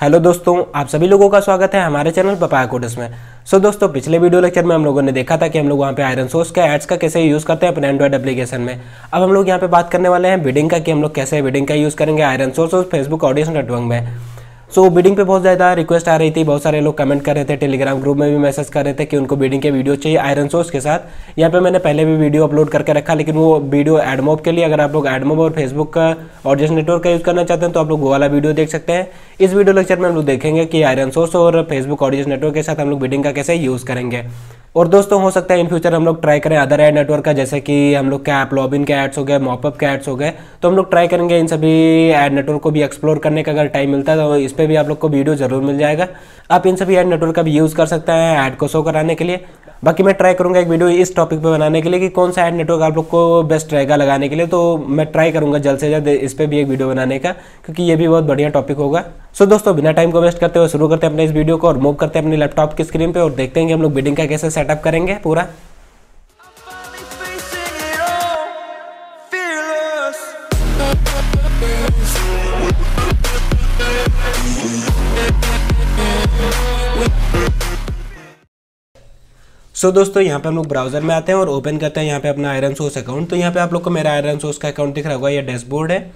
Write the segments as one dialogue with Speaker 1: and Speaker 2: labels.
Speaker 1: hello दोस्तों आप सभी लोगों का स्वागत है हमारे चैनल पपाया कोडस में सो so, दोस्तों पिछले वीडियो लेक्चर में हम लोगों ने देखा था कि हम लोग वहाँ पे आयरन सोर्स का एड्स का कैसे यूज़ करते हैं अपने एंड्रॉइड एप्लीकेशन में अब हम लोग यहाँ पे बात करने वाले हैं बिडिंग का कि हम लोग कैसे बिडिंग का यूज़ करेंगे आयरन सोर्स और फेसबुक ऑडियंस नेटवर्क में सो so, बीडिंग पे बहुत ज़्यादा रिक्वेस्ट आ रही थी बहुत सारे लोग कमेंट कर रहे थे टेलीग्राम ग्रुप में भी मैसेज कर रहे थे कि उनको बीडिंग के वीडियो चाहिए आयरन सोर्स के साथ यहाँ पे मैंने पहले भी वीडियो अपलोड करके रखा लेकिन वो वीडियो एडमोब के लिए अगर आप लोग एडमोब और फेसबुक का और जिस नेटवर्क का यूज़ करना चाहते हैं तो आप लोग वो वाला वीडियो देख सकते हैं इस वीडियो लेक्चर में हम लोग देखेंगे कि आयरन सोर्स और फेसबुक ऑडियस नेटवर्क के साथ हम लोग बीडिंग का कैसे यूज़ करेंगे और दोस्तों हो सकता है इन फ्यूचर हम लोग ट्राई करें अदर एड नेटवर्क का जैसे कि हम लोग के ऐप लॉबिन के एड्स हो गए मॉपअप के एड्स हो गए तो हम लोग ट्राई करेंगे इन सभी एड नेटवर्क को भी एक्सप्लोर करने का अगर टाइम मिलता है तो इस पर भी आप लोग को वीडियो जरूर मिल जाएगा आप इन सभी एड नेटवर्क का भी यूज़ कर सकते हैं ऐड को शो कराने के लिए बाकी मैं ट्राई करूंगा एक वीडियो इस टॉपिक पे बनाने के लिए कि कौन सा ऐड नेटवर्क आप लोग को बेस्ट रहेगा लगाने के लिए तो मैं ट्राई करूंगा जल्द से जल्द इस पर भी एक वीडियो बनाने का क्योंकि ये भी बहुत बढ़िया टॉपिक होगा सो so, दोस्तों बिना टाइम को वेस्ट करते हुए शुरू करते हैं अपने इस वीडियो को और मूव करते हैं अपने लैपटॉप की स्क्रीन पर और देखते हैं कि हम लोग बिल्डिंग का कैसे सेटअप करेंगे पूरा सो so, दोस्तों यहाँ पे हम लोग ब्राउजर में आते हैं और ओपन करते हैं यहाँ पे अपना आयरन सोर्स अकाउंट तो यहाँ पे आप लोग को मेरा आयरन सोर्स का अकाउंट दिख रहा होगा ये डैशबोर्ड है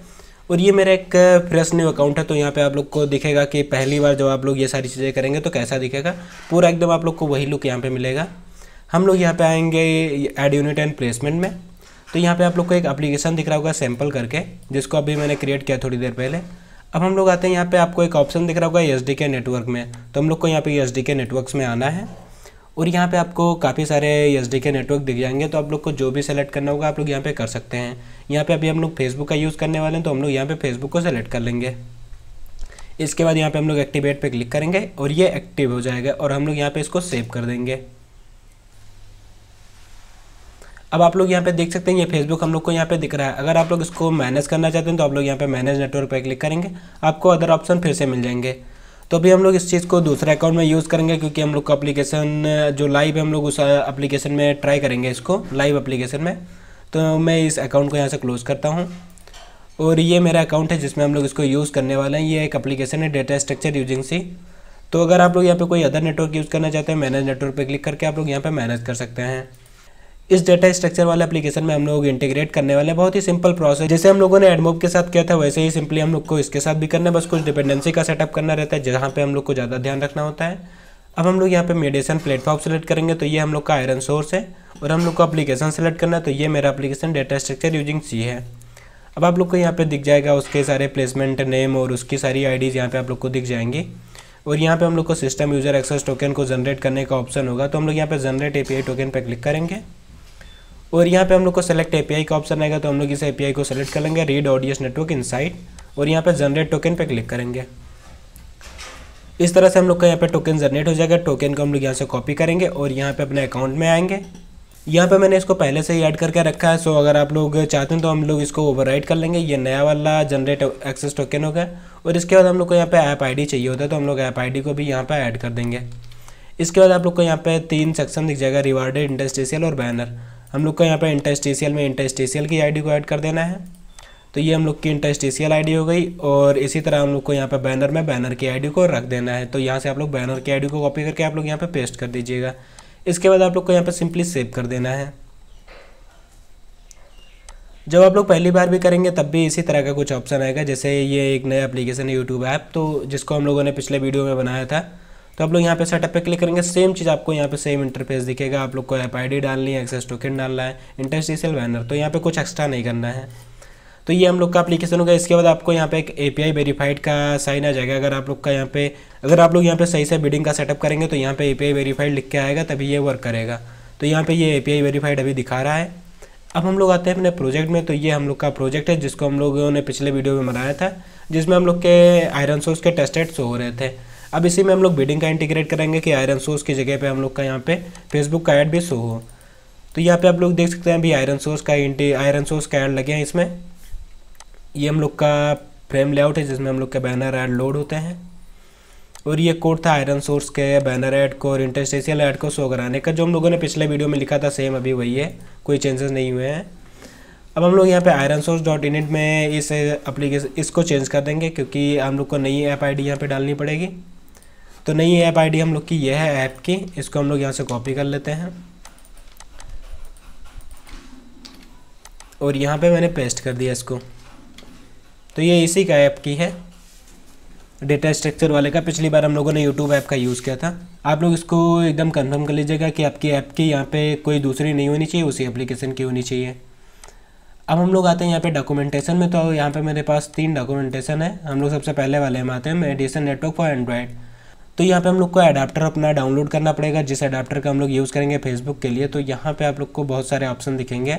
Speaker 1: और ये मेरा एक फ्रेश न्यू अकाउंट है तो यहाँ पे आप लोग को दिखेगा कि पहली बार जब आप लोग ये सारी चीज़ें करेंगे तो कैसा दिखेगा पूरा एकदम आप लोग को वही लुक यहाँ पर मिलेगा हम लोग यहाँ पे आएंगे एड यूनिट एंड प्लेसमेंट में तो यहाँ पर आप लोग को एक अप्लीकेशन दिख रहा होगा सैम्पल करके जिसको अभी मैंने क्रिएट किया थोड़ी देर पहले अब हम लोग आते हैं यहाँ पर आपको एक ऑप्शन दिख रहा होगा एस नेटवर्क में तो हम लोग को यहाँ पे एस नेटवर्क्स में आना है और यहाँ पे आपको काफ़ी सारे एस के नेटवर्क दिख जाएंगे तो आप लोग को जो भी सेलेक्ट करना होगा आप लोग यहाँ पे कर सकते हैं यहाँ पे अभी हम लोग फेसबुक का यूज़ करने वाले हैं तो हम लोग यहाँ पे फेसबुक को सेलेक्ट कर लेंगे इसके बाद यहाँ पे हम लोग एक्टिवेट पे क्लिक करेंगे और ये एक्टिव हो जाएगा और हम लोग यहाँ पर इसको सेव कर देंगे अब आप लोग यहाँ पर देख सकते हैं ये फेसबुक हम लोग को यहाँ पर दिख रहा है अगर आप लोग इसको मैनेज करना चाहते हैं तो आप लोग यहाँ पर मैनेज नेटवर्क पर क्लिक करेंगे आपको अदर ऑप्शन फिर से मिल जाएंगे तो अभी हम लोग इस चीज़ को दूसरे अकाउंट में यूज़ करेंगे क्योंकि हम लोग का अप्लीकेशन जो लाइव है हम लोग उस अप्लीकेशन में ट्राई करेंगे इसको लाइव अप्लीकेशन में तो मैं इस अकाउंट को यहाँ से क्लोज़ करता हूँ और ये मेरा अकाउंट है जिसमें हम लोग इसको यूज़ करने वाले हैं ये एक अप्लीकेशन है डेटा स्ट्रक्चर यूजिंग सी तो अगर आप लोग यहाँ पे कोई अदर नेटवर्क यूज़ करना चाहते हैं मैनेज नेटवर्क पे क्लिक करके आप लोग यहाँ पे मैनेज कर सकते हैं इस डेटा स्ट्रक्चर वाले एप्लीकेशन में हम लोग इंटीग्रेट करने वाले बहुत ही सिंपल प्रोसेस जैसे हम लोगों ने एडमोब के साथ किया था वैसे ही सिंपली हम लोग को इसके साथ भी करना है बस कुछ डिपेंडेंसी का सेटअप करना रहता है जहाँ पे हम लोग को ज़्यादा ध्यान रखना होता है अब हम लोग यहाँ पे मेडिसन प्लेटफॉर्म सेलेक्ट करेंगे तो ये हम लोग का आयरन सोर्स है और हम लोग को अपलीकेशन सेलेक्ट करना है तो ये मेरा application data structure using C है अब आप लोग को यहाँ पे दिख जाएगा उसके सारे प्लेसमेंट नेम और उसकी सारी डीज यहाँ पे आप लोग को दिख जाएंगी और यहाँ पे हम लोग को सिस्टम यूज़र एक्सेस टोकन को जनरेट करने का ऑप्शन होगा तो हम लोग यहाँ पे जनरेट एपीआई टोकन पे क्लिक करेंगे और यहाँ पे हम लोग को सेलेक्ट एपीआई का ऑप्शन आएगा तो हम लोग इसे एपीआई को सेलेक्ट कर लेंगे रीड ऑडियस नेटवर्क इन और यहाँ पे जनरेट टोकन पे क्लिक करेंगे इस तरह से हम लोग का यहाँ पे टोकन जनरेट हो जाएगा टोकन को हम लोग यहाँ से कॉपी करेंगे और यहाँ पे अपने अकाउंट में आएंगे यहाँ पे मैंने इसको पहले से ही ऐड करके रखा है सो अगर आप लोग चाहते हैं तो हम लोग इसको ओवरराइड कर लेंगे ये नया वाला जनरेट एक्सेस टोकन होगा और इसके बाद हम लोग को यहाँ पे ऐप आईडी चाहिए होता है तो हम लोग ऐप आईडी को भी यहाँ पे ऐड कर देंगे इसके बाद आप लोग को यहाँ पे तीन सेक्शन दिख जाएगा रिवार्डेड इंडस्ट्रेशियल और बैनर हम लोग का यहाँ पे इंटरस्टेशियल में इंटरस्टेशियल की आईडी को ऐड कर देना है तो ये हम लोग की इंटरस्टेशियल आईडी हो गई और इसी तरह हम लोग को यहाँ पे बैनर में बैनर की आईडी को रख देना है तो यहाँ से आप लोग बैनर की आईडी को कॉपी करके आप लोग यहाँ पे पेस्ट कर दीजिएगा इसके बाद आप लोग को यहाँ पे सिंपली सेव कर देना है जब आप लोग पहली बार भी करेंगे तब भी इसी तरह का कुछ ऑप्शन आएगा जैसे ये एक नया एप्लीकेशन है यूट्यूब ऐप तो जिसको हम लोगों ने पिछले वीडियो में बनाया था तो आप लोग यहाँ पे सेटअप पे क्लिक करेंगे सेम चीज़ आपको यहाँ पे सेम इंटरफेस दिखेगा आप लोग को एप आई डालनी है एक्सेस टोकन डालना है इंटरस्टिशियल बैनर तो यहाँ पे कुछ एक्स्ट्रा नहीं करना है तो ये हम लोग का अपलीकेशन होगा इसके बाद आपको यहाँ पे एक ए वेरीफाइड का साइन आ जाएगा अगर आप लोग का यहाँ पे अगर आप लोग यहाँ पे सही से बिडिंग का सेटअप करेंगे तो यहाँ पे ए वेरीफाइड लिख के आएगा तभी ये वर्क करेगा तो यहाँ पे ये ए वेरीफाइड अभी दिखा रहा है अब हम लोग आते हैं अपने प्रोजेक्ट में तो ये हम लोग का प्रोजेक्ट है जिसको हम लोगों ने पिछले वीडियो में बनाया था जिसमें हम लोग के आयरन सोर्स के टेस्टेड शो हो रहे थे अब इसी में हम लोग बिडिंग का इंटीग्रेट करेंगे कि आयरन सोर्स की जगह पे हम लोग का यहाँ पे फेसबुक का ऐड भी शो हो तो यहाँ पे आप लोग देख सकते हैं अभी आयरन सोर्स का इंटी आयरन सोर्स का ऐड लगे हैं इसमें ये हम लोग का फ्रेम लेआउट है जिसमें हम लोग के बैनर ऐड लोड होते हैं और ये कोड था आयरन सोर्स के बैनर ऐड को और इंटरस्टेशियल ऐड को शो कराने का जो हम लोगों ने पिछले वीडियो में लिखा था सेम अभी वही है कोई चेंजेस नहीं हुए हैं अब हम लोग यहाँ पे आयरन सोर्स डॉट इनिट में इस एप्लीकेशन इसको चेंज कर देंगे क्योंकि हम लोग को नई ऐप आई डी यहाँ पर डालनी पड़ेगी तो नई ऐप आईडी हम लोग की यह है ऐप की इसको हम लोग यहाँ से कॉपी कर लेते हैं और यहाँ पे मैंने पेस्ट कर दिया इसको तो ये इसी का ऐप की है डेटा स्ट्रक्चर वाले का पिछली बार हम लोगों ने यूट्यूब ऐप का यूज़ किया था आप लोग इसको एकदम कंफर्म कर लीजिएगा कि आपकी ऐप की यहाँ पे कोई दूसरी नहीं होनी चाहिए उसी एप्लीकेशन की होनी चाहिए अब हम लोग आते हैं यहाँ पे डॉक्यूमेंटेशन में तो यहाँ पे मेरे पास तीन डॉक्यूमेंटेशन है हम लोग सबसे पहले वाले में आते हैं मेडिसन नेटवर्क फॉर एंड्रॉयड तो यहाँ पे हम लोग को अडाप्टर अपना डाउनलोड करना पड़ेगा जिस अडाप्टर का हम लोग यूज़ करेंगे फेसबुक के लिए तो यहाँ पे आप लोग को बहुत सारे ऑप्शन दिखेंगे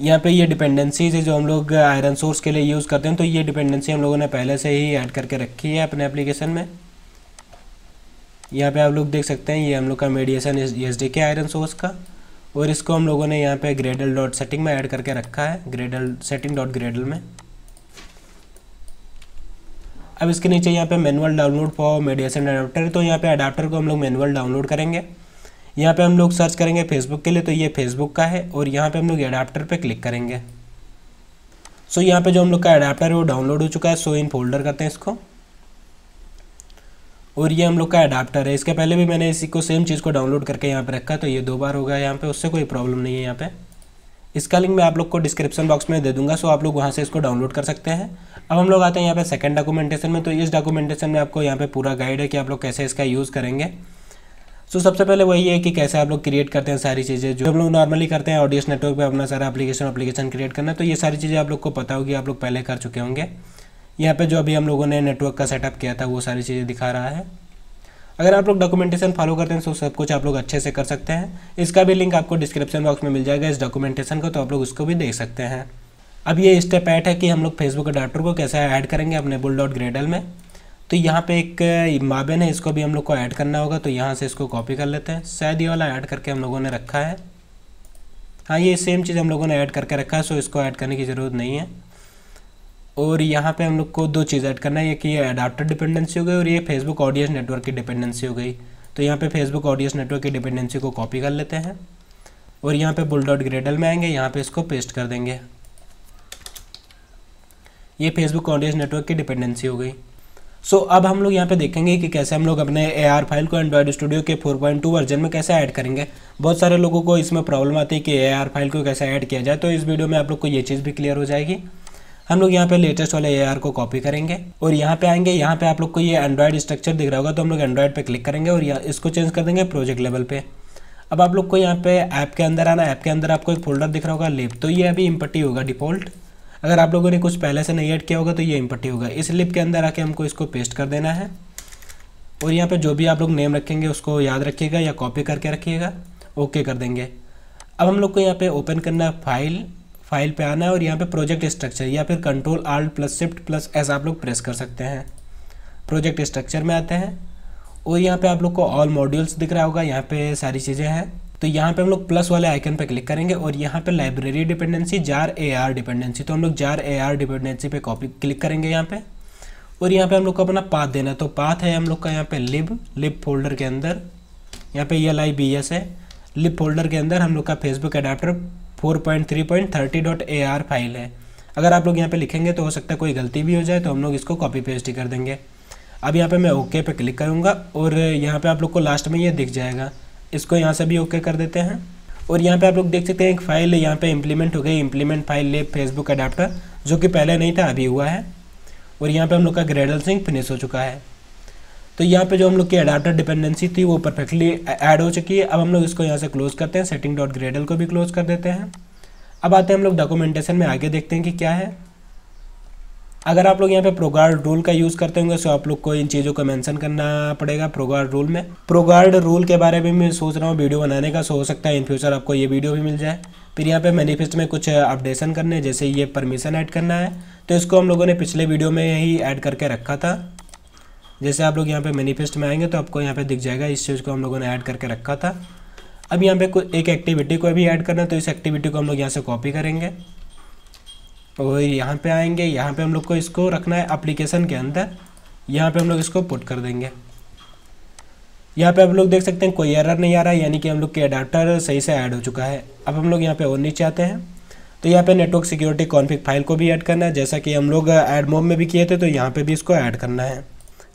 Speaker 1: यहाँ पे ये डिपेंडेंसीज है जो हम लोग आयरन सोर्स के लिए यूज़ करते हैं तो ये डिपेंडेंसी हम लोगों ने पहले से ही ऐड करके रखी है अपने एप्लीकेशन में यहाँ पे आप लोग देख सकते हैं ये हम लोग का mediation S D K ironSource का और इसको हम लोगों ने यहाँ पे ग्रेडल डॉट सेटिंग में ऐड करके रखा है ग्रेडल सेटिंग डॉट ग्रेडल में अब इसके नीचे यहाँ पे manual download for mediation adapter तो यहाँ पे अडाप्टर को हम लोग मैनुअल डाउनलोड करेंगे यहाँ पे हम लोग सर्च करेंगे फेसबुक के लिए तो ये फेसबुक का है और यहाँ पे हम लोग अडाप्टर पे क्लिक करेंगे सो यहाँ पे जो हम लोग का अडाप्टर है वो डाउनलोड हो चुका है सो इन फोल्डर करते हैं इसको और ये हम लोग का अडाप्टर है इसके पहले भी मैंने इसी को सेम चीज़ को डाउनलोड करके यहाँ पर रखा तो ये दो बार हो गया यहाँ पर उससे कोई प्रॉब्लम नहीं है यहाँ पर इसका लिंक मैं आप लोग को डिस्क्रिप्शन बॉक्स में दे दूंगा सो आप लोग वहाँ से इसको डाउनलोड कर सकते हैं अब हम लोग आते हैं यहाँ पे सेकंड डॉक्यूमेंटेशन में तो इस डॉक्यूमेंटेशन में आपको यहाँ पे पूरा गाइड है कि आप लोग कैसे इसका यूज़ करेंगे सो सबसे पहले वही है कि कैसे आप लोग क्रिएट करते हैं सारी चीज़ें जो हम लोग नॉर्मली करते हैं ऑडियस नेटवर्क पर अपना सारा अपलीकेशन अपलीकेशन क्रिएट करना तो ये सारी चीज़ें आप लोग को पता होगी आप लोग पहले कर चुके होंगे यहाँ पर जो अभी हम लोगों ने नेटवर्क का सेटअप किया था वो सारी चीज़ें दिखा रहा है अगर आप लोग डॉक्यूमेंटेशन फॉलो करते हैं तो सब कुछ आप लोग अच्छे से कर सकते हैं इसका भी लिंक आपको डिस्क्रिप्शन बॉक्स में मिल जाएगा इस डॉक्यूमेंटेशन को तो आप लोग उसको भी देख सकते हैं अब ये स्टेप ऐट है कि हम लोग फेसबुक अडाप्टर को कैसे ऐड करेंगे अपने बुल डॉट ग्रेडल में तो यहाँ पे एक माबेन है इसको भी हम लोग को ऐड करना होगा तो यहाँ से इसको कॉपी कर लेते हैं शायद ये वाला ऐड करके हम लोगों ने रखा है हाँ ये सेम चीज़ हम लोगों ने ऐड करके रखा है सो इसको ऐड करने की ज़रूरत नहीं है और यहाँ पे हम लोग को दो चीज़ ऐड करना है एक ये अडाप्टर डिपेंडेंसी हो गई और ये फेसबुक ऑडियंस नेटवर्क की डिपेंडेंसी हो गई तो यहाँ पे फेसबुक ऑडियंस नेटवर्क की डिपेंडेंसी को कॉपी कर लेते हैं और यहाँ पे बुल डॉट ग्रेडल में आएंगे यहाँ पे इसको पेस्ट कर देंगे ये फेसबुक ऑडियंस नेटवर्क की डिपेंडेंसी हो गई सो अब हम लोग यहाँ पे देखेंगे कि कैसे हम लोग अपने ए फाइल को एंड्रॉयड स्टूडियो के फोर वर्जन में कैसे ऐड करेंगे बहुत सारे लोगों को इसमें प्रॉब्लम आती है कि ए फाइल को कैसे ऐड किया जाए तो इस वीडियो में आप लोग को ये चीज़ भी क्लियर हो जाएगी हम लोग यहाँ पे लेटेस्ट वाले ए को कॉपी करेंगे और यहाँ पे आएंगे यहाँ पे आप लोग को ये एंड्रॉइड स्ट्रक्चर दिख रहा होगा तो हम लोग एंड्रॉयड पे क्लिक करेंगे और इसको चेंज कर देंगे प्रोजेक्ट लेवल पे अब आप लोग को यहाँ पे ऐप के अंदर आना ऐप के अंदर आपको एक फोल्डर दिख रहा होगा लिप तो ये अभी इम्पट्टी होगा डिफ़ॉल्ट अगर आप लोगों ने कुछ पहले से नहीं ऐड किया होगा तो ये इम्पट्टी होगा इस लिप के अंदर आके हमको इसको पेस्ट कर देना है और यहाँ पर जो भी आप लोग नेम रखेंगे उसको याद रखिएगा या कॉपी करके रखिएगा ओके कर देंगे अब हम लोग को यहाँ पे ओपन करना है फाइल फाइल पे आना है और यहाँ पे प्रोजेक्ट स्ट्रक्चर या फिर control alt plus shift plus S आप लोग प्रेस कर सकते हैं प्रोजेक्ट स्ट्रक्चर में आते हैं और यहाँ पे आप लोग को ऑल मॉड्यूल्स दिख रहा होगा यहाँ पे सारी चीज़ें हैं तो यहाँ पे हम लोग प्लस वाले आइकन पे क्लिक करेंगे और यहाँ पे library dependency jar A R dependency तो हम लोग जार ए आर डिपेंडेंसी पे कॉपी क्लिक करेंगे यहाँ पे और यहाँ पे हम लोग को अपना पाथ देना है तो पाथ है हम लोग का यहाँ पे लिब लिब फोल्डर के अंदर यहाँ पे एल आई बी एस है लिब फोल्डर के अंदर हम लोग का Facebook adapter four point three point thirty dot A R file है अगर आप लोग यहाँ पे लिखेंगे तो हो सकता है कोई गलती भी हो जाए तो हम लोग इसको कॉपी पेस्ट ही कर देंगे अब यहाँ पे मैं ओके पे क्लिक करूँगा और यहाँ पे आप लोग को लास्ट में ये दिख जाएगा इसको यहाँ से भी ओके कर देते हैं और यहाँ पे आप लोग देख सकते हैं एक फ़ाइल यहाँ पे इम्प्लीमेंट हो गई इम्प्लीमेंट फाइल ले फेसबुक अडाप्टर जो कि पहले नहीं था अभी हुआ है और यहाँ पर हम लोग का ग्रेडल सिंह फिनिश हो चुका है तो यहाँ पे जो हम लोग की अडाप्टर डिपेंडेंसी थी वो परफेक्टली ऐड हो चुकी है अब हम लोग इसको यहाँ से क्लोज करते हैं सेटिंग डॉट ग्रेडल को भी क्लोज कर देते हैं अब आते हैं हम लोग डॉक्यूमेंटेशन में आगे देखते हैं कि क्या है अगर आप लोग यहाँ पे प्रोगार्ड रूल का यूज़ करते होंगे तो आप लोग को इन चीज़ों को मेंशन करना पड़ेगा प्रोगार्ड रूल में प्रोगार्ड रूल के बारे में मैं सोच रहा हूँ वीडियो बनाने का सो हो सकता है इन फ्यूचर आपको ये वीडियो भी मिल जाए फिर यहाँ पे मैनिफेस्ट में कुछ अपडेशन करने जैसे ये परमिशन ऐड करना है तो इसको हम लोगों ने पिछले वीडियो में ही ऐड करके रखा था जैसे आप लोग यहाँ पे मैनिफेस्ट में आएंगे तो आपको यहाँ पे दिख जाएगा इस चीज़ को हम लोगों ने ऐड करके रखा था अब यहाँ पे कोई एक एक्टिविटी को भी ऐड करना है तो इस एक्टिविटी को हम लोग यहाँ से कॉपी करेंगे और यहाँ पे आएंगे यहाँ पे हम लोग को इसको रखना है अप्लीकेशन के अंदर यहाँ पे हम लोग इसको पुट कर देंगे यहाँ पे आप लोग देख सकते हैं कोई एरर नहीं आ रहा है यानी कि हम लोग के अडाप्टर सही से ऐड हो चुका है अब हम लोग यहाँ पे और नीचे आते हैं तो यहाँ पे नेटवर्क सिक्योरिटी कॉन्फिक फाइल को भी ऐड करना है जैसा कि हम लोग एड मोब में भी किए थे तो यहाँ पे भी इसको ऐड करना है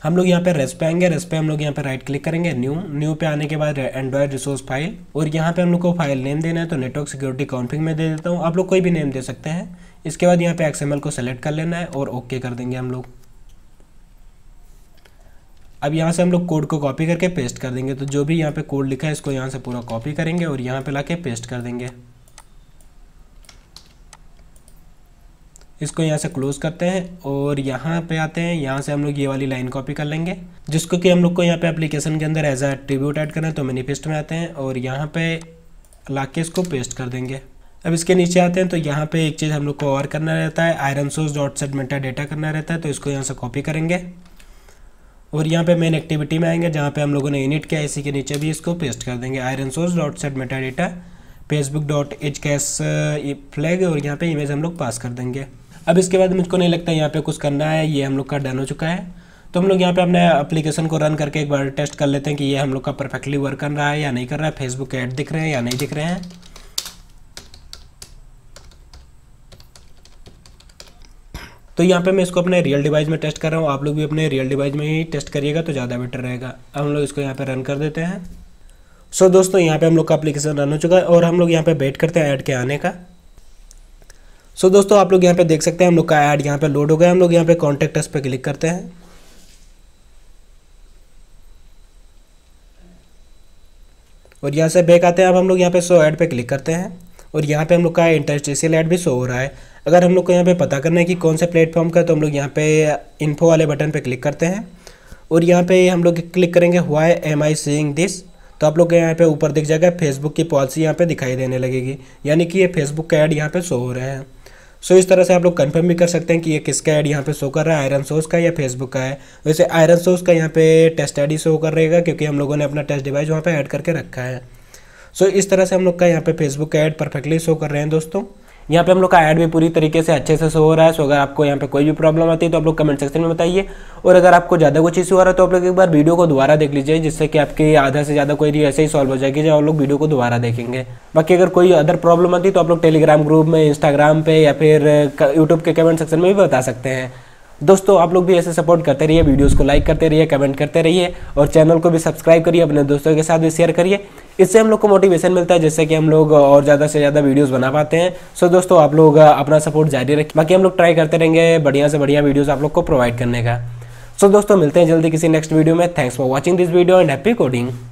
Speaker 1: हम लोग यहाँ पे रेस पे आएंगे रेस पे हम लोग यहाँ पे राइट क्लिक करेंगे न्यू न्यू पे आने के बाद एंड्रॉयड रिसोर्स फाइल और यहाँ पे हम लोग को फाइल नेम देना है तो नेटवर्क सिक्योरिटी कॉन्फिग में दे देता हूँ आप लोग कोई भी नेम दे सकते हैं इसके बाद यहाँ पे एक्सएमएल को सेलेक्ट कर लेना है और ओके कर देंगे हम लोग अब यहाँ से हम लोग कोड को कॉपी करके पेस्ट कर देंगे तो जो भी यहाँ पे कोड लिखा है इसको यहाँ से पूरा कॉपी करेंगे और यहाँ पे ला पेस्ट कर देंगे इसको यहाँ से क्लोज करते हैं और यहाँ पे आते हैं यहाँ से हम लोग ये वाली लाइन कॉपी कर लेंगे जिसको कि हम लोग को यहाँ पे एप्लीकेशन के अंदर एज अ ट्रिब्यूट ऐड करना है तो मैनिफेस्ट में आते हैं और यहाँ पे ला के इसको पेस्ट कर देंगे अब इसके नीचे आते हैं तो यहाँ पे एक चीज़ हम लोग को और करना रहता है ironSource dot set meta data करना रहता है तो इसको यहाँ से कॉपी करेंगे और यहाँ पे मेन एक्टिविटी में आएंगे जहाँ पे हम लोगों ने यूनिट किया इसी के नीचे भी इसको पेस्ट कर देंगे ironSource dot set meta data Facebook dot H cache flag और यहाँ पर इमेज हम लोग पास कर देंगे अब इसके बाद मुझको नहीं लगता यहाँ पे कुछ करना है ये हम लोग का डन हो चुका है तो हम लोग यहाँ पे अपने एप्लीकेशन को रन करके एक बार टेस्ट कर लेते हैं कि ये हम लोग का परफेक्टली वर्क कर रहा है या नहीं कर रहा है फेसबुक के ऐड दिख रहे हैं या नहीं दिख रहे हैं तो यहाँ पे मैं इसको अपने रियल डिवाइस में टेस्ट कर रहा हूँ आप लोग भी अपने रियल डिवाइस में ही टेस्ट करिएगा तो ज़्यादा बेटर रहेगा हम लोग इसको यहाँ पे रन कर देते हैं सो so, दोस्तों यहाँ पे हम लोग का एप्लीकेशन रन हो चुका है और हम लोग यहाँ पे वेट करते हैं ऐड के आने का सो so, दोस्तों आप लोग यहाँ पे देख सकते हैं हम लोग का ऐड यहाँ पे लोड हो गया हम लोग यहाँ पे कॉन्टैक्ट पे क्लिक करते हैं और यहाँ से बैक आते हैं अब हम लोग यहाँ पे सो ऐड पे क्लिक करते हैं और यहाँ पे हम लोग का इंटरस्टेशियल ऐड भी शो हो रहा है अगर हम लोग को यहाँ पे पता करना है कि कौन से प्लेटफॉर्म का तो हम लोग यहाँ पे इन्फो वाले बटन पर क्लिक करते हैं और यहाँ पे हम लोग क्लिक करेंगे हुआ एम आई सीइंग दिस तो आप लोग के यहाँ पे ऊपर दिख जाएगा फेसबुक की पॉलिसी यहाँ पे दिखाई देने लगेगी यानी कि ये फेसबुक का ऐड यहाँ पे शो हो रहा है सो इस तरह से आप लोग कन्फर्म भी कर सकते हैं कि ये किसका एड यहाँ पे शो कर रहा है आयरन सोर्स का या फेसबुक का है वैसे आयरन सोर्स का यहाँ पे टेस्ट आई शो कर रहेगा क्योंकि हम लोगों ने अपना टेस्ट डिवाइस वहाँ पर ऐड करके रखा है सो इस तरह से हम लोग का यहाँ पे फेसबुक का एड परफेक्टली शो कर रहे हैं दोस्तों यहाँ पे हम लोग का ऐड भी पूरी तरीके से अच्छे से सो हो रहा है सो अगर आपको यहाँ पे कोई भी प्रॉब्लम आती है तो आप लोग कमेंट सेक्शन में बताइए और अगर आपको ज़्यादा कुछ इशू आ रहा है तो आप लोग एक बार वीडियो को दोबारा देख लीजिए जिससे कि आपके आधा से ज़्यादा कोई ऐसे ही सॉल्व हो जाएगी जब आप लोग वीडियो को दोबारा देखेंगे बाकी अगर कोई अदर प्रॉब्लम आती है तो आप लोग टेलीग्राम ग्रुप में इंस्टाग्राम पे या फिर यूट्यूब के कमेंट सेक्शन में भी बता सकते हैं दोस्तों आप लोग भी ऐसे सपोर्ट करते रहिए वीडियोज़ को लाइक करते रहिए कमेंट करते रहिए और चैनल को भी सब्सक्राइब करिए अपने दोस्तों के साथ भी शेयर करिए इससे हम लोग को मोटिवेशन मिलता है जिससे कि हम लोग और ज़्यादा से ज़्यादा वीडियोस बना पाते हैं सो दोस्तों आप लोग अपना सपोर्ट जारी रखें बाकी हम लोग ट्राई करते रहेंगे बढ़िया से बढ़िया वीडियोस आप लोग को प्रोवाइड करने का सो दोस्तों मिलते हैं जल्दी किसी नेक्स्ट वीडियो में thanks for watching this video and happy coding